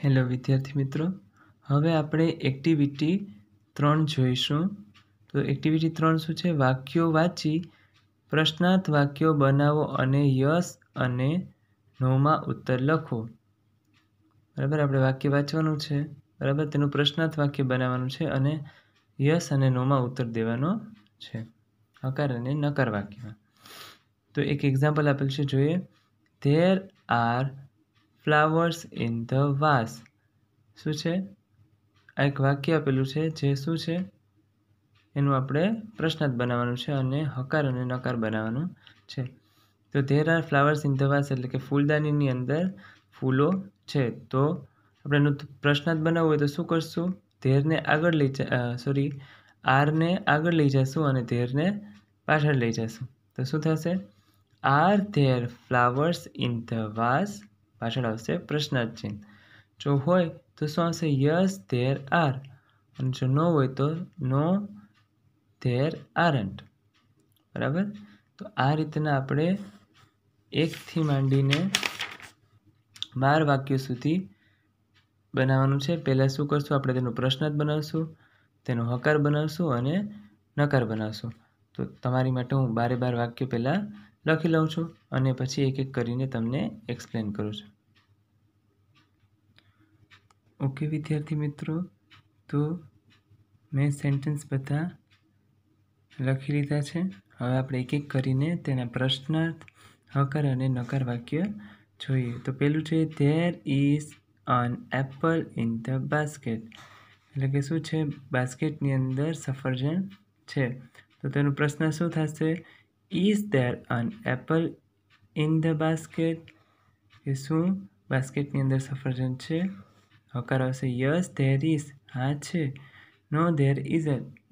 Hello વિદ્યાર્થી મિત્રો હવે આપણે એક્ટિવિટી ત્રણ જોઈશું તો એક્ટિવિટી ત્રણ શું છે વાક્યો વાંચી પ્રશ્નાર્થ વાક્યો બનાવો અને યસ અને નોમાં ઉત્તર લખો બરાબર આપણે વાક્ય વાંચવાનું છે બરાબર તેનું પ્રશ્નાર્થ વાક્ય બનાવવાનું છે અને યસ અને નોમાં ઉત્તર દેવાનો છે હકાર અને નકાર વાક્યમાં તો એક એક્ઝામ્પલ આપેલ છે જોઈએ there are flowers in the vase શું છે આ એક વાક્ય આપેલું છે જે શું છે એનું આપણે પ્રશ્નાર્થ બનાવવાનું છે અને હકાર અને નકાર બનાવવાનું છે તો there are flowers in the vase એટલે કે ફૂલદાનીની અંદર ફૂલો છે તો આપણે એનું પ્રશ્નાર્થ બનાવવું હોય તો શું કરશું ધેરને આગળ લઈ જા સોરી આરને આગળ લઈ જશું અને ધેરને પાછળ લઈ જશું તો શું થશે are there flowers in the vase પાછળ આવશે પ્રશ્નાર્થ જો હોય તો શું આવશે યસ ધેર આર અને જો ન હોય તો નો ધેર આરન્ટ બરાબર તો આ રીતના આપણે એકથી માંડીને બાર વાક્યો સુધી બનાવવાનું છે પહેલાં શું કરશું આપણે તેનો પ્રશ્ન જ બનાવશું તેનો હકાર બનાવશું અને નકાર બનાવશું તો તમારી માટે હું બારે બાર વાક્યો પહેલાં લખી લઉં છું અને પછી એક એક કરીને તમને એક્સપ્લેન કરું છું ઓકે વિદ્યાર્થી મિત્રો તો મેં સેન્ટેન્સ બધા લખી લીધા છે હવે આપણે એક એક કરીને તેના પ્રશ્નાર્થ હકાર અને નકાર વાક્ય જોઈએ તો પેલું છે there is an apple in the basket એટલે કે શું છે બાસ્કેટની અંદર સફરજન છે તો તેનો પ્રશ્ન શું થશે is there an apple in the basket એ શું બાસ્કેટની અંદર સફરજન છે હકાર આવશે યસ ધેર ઇઝ હા છે નો ધેર ઇઝ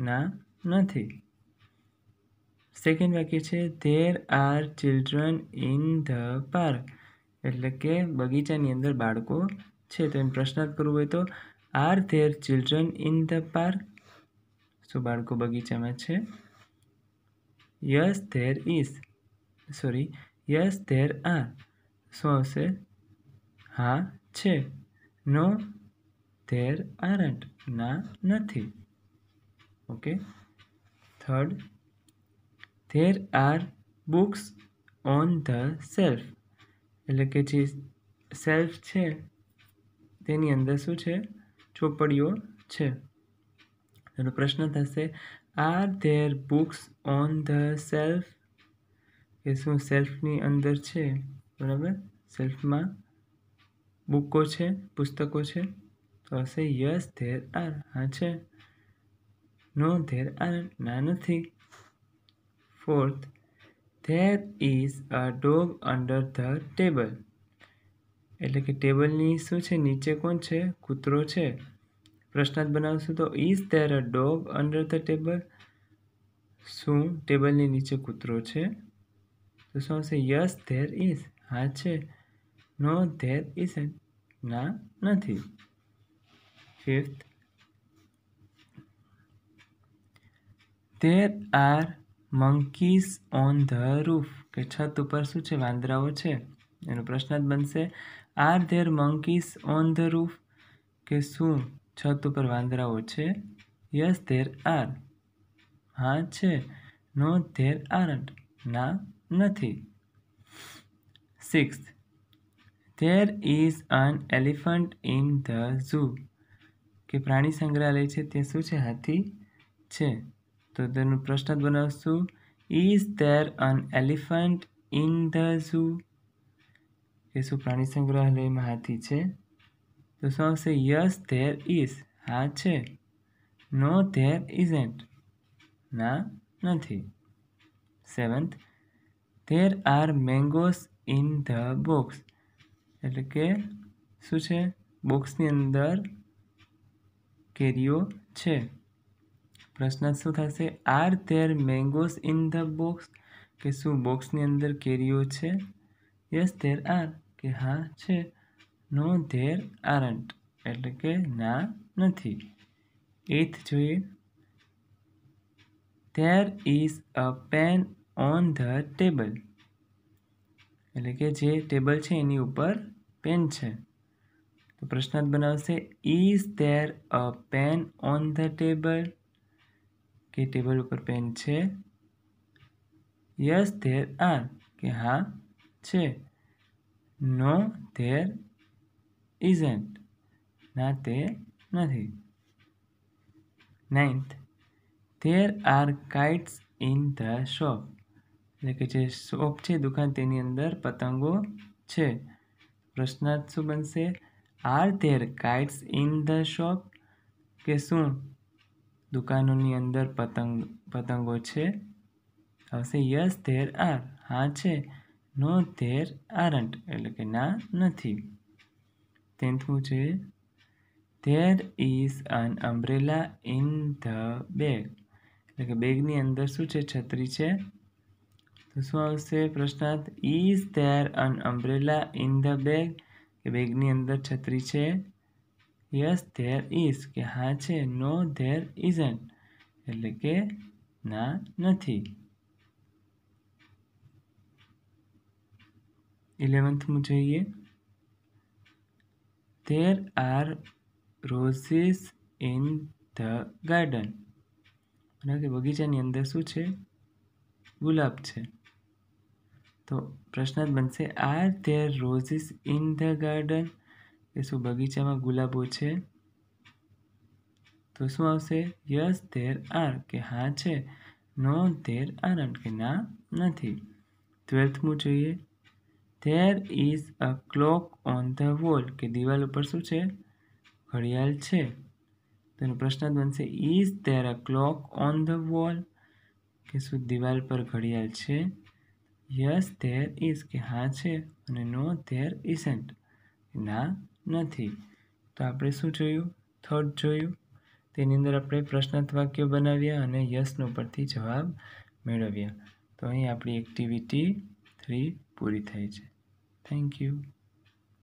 ના નથી સેકન્ડ વાક્ય છે there are children in the park એટલે કે બગીચાની અંદર બાળકો છે તો એમ પ્રશ્નાર્થ કરવું હોય તો are there children in the park શું બાળકો બગીચામાં છે yes there is sorry yes there are શું આવશે હા છે નો ધેર આરન્ટ ના નથી okay third there are books on the shelf એટલે કે જે સેલ્ફ છે તેની અંદર શું છે ચોપડીઓ છે એનો પ્રશ્ન થશે are there books on the shelf કે શું સેલ્ફની અંદર છે બરાબર સેલ્ફમાં બુકો છે પુસ્તકો છે તો હશે યસ ધેર આર હા છે નો ધેર આર ના નથી fourth there is a dog under the table એટલે કે ટેબલની શું છે નીચે કોણ છે કૂતરો છે પ્રશ્નાર્થ બનાવશું તો is there a dog under the table શું ટેબલની નીચે કૂતરો છે તો શું આવશે યસ ધેર ઇઝ હા છે નો ધેર ઇઝ ના નથી fifth there are monkeys on the roof કે છત ઉપર શું છે વાંદરાઓ છે એનો પ્રશ્ન બનશે are there monkeys on the roof કે શું છત ઉપર વાંદરાઓ છે યસ ધેર આર હા છે નો ધેર આરન્ટ ના નથી six there is an elephant in the zoo કે પ્રાણી સંગ્રહાલય છે તે શું છે હાથી છે તો તેનું પ્રશ્ન બનાવશું is there an elephant in the zoo કે શું પ્રાણી સંગ્રહાલયમાં હાથી છે तो सो से यस देर इज हाँ छे नो देर इजेंट ना नथी seventh there are mangoes in the box eight के शू बॉक्स की अंदर केरीओ है प्रश्न शू are there mangoes in the box के शू बॉक्स की अंदर केरीओ है यस देर आर के हाँ है नो देर आरंट एट के ना नहीं एथ जो there is a pen on the table एट के जे टेबल है यी पर पेन है तो प्रश्न बना से is there a pen on the table के टेबल पर पेन है यस देर आर के हाँ छे नो देर ઇઝન્ટ ના તે નથી ninth there are kites in the shop એટલે કે જે શોપ છે દુકાન તેની અંદર પતંગો છે પ્રશ્નાર્થ શું બનશે are there kites in the shop કે શું દુકાનોની અંદર પતંગ પતંગો છે આવશે યસ ધેર આર હા છે નો ધેર આરન્ટ એટલે કે ના નથી टेंथ मुझे there is an umbrella in the bag એટલે કે બેગની અંદર શું છે છત્રી છે તો શું આવશે પ્રશ્નાર્થ is there an umbrella in the bag કે બેગની અંદર છત્રી છે યસ ધેર ઇઝ કે હા છે નો ધેર ઇઝન એટલે કે ના નથી ઇલેવન્થમાં જોઈએ There are roses in the garden. એટલે કે બગીચાની અંદર શું છે ગુલાબ છે તો પ્રશ્ન જ બનશે are there roses in the garden કે શું બગીચામાં ગુલાબો છે તો શું આવશે યસ ધેર આર કે હા છે નો ધેર આરન્ટ કે ના નથી ટ્વેલ્થમું જોઈએ there is a clock on the wall કે દિવાલ ઉપર શું છે ઘડિયાળ છે તેનો પ્રશ્ન બનશે is there a clock on the wall કે શું દિવાલ પર ઘડિયાળ છે યસ ધેર ઇઝ કે હા છે અને નો ધેર ઇઝન્ટ ના નથી તો આપણે શું જોયું થર્ડ જોયું તેની અંદર આપણે પ્રશ્નાર્થ વાક્યો બનાવ્યા અને યસનો પરથી જવાબ મેળવ્યા તો અહીં આપણી એક્ટિવિટી થ્રી પૂરી થઈ છે Thank you.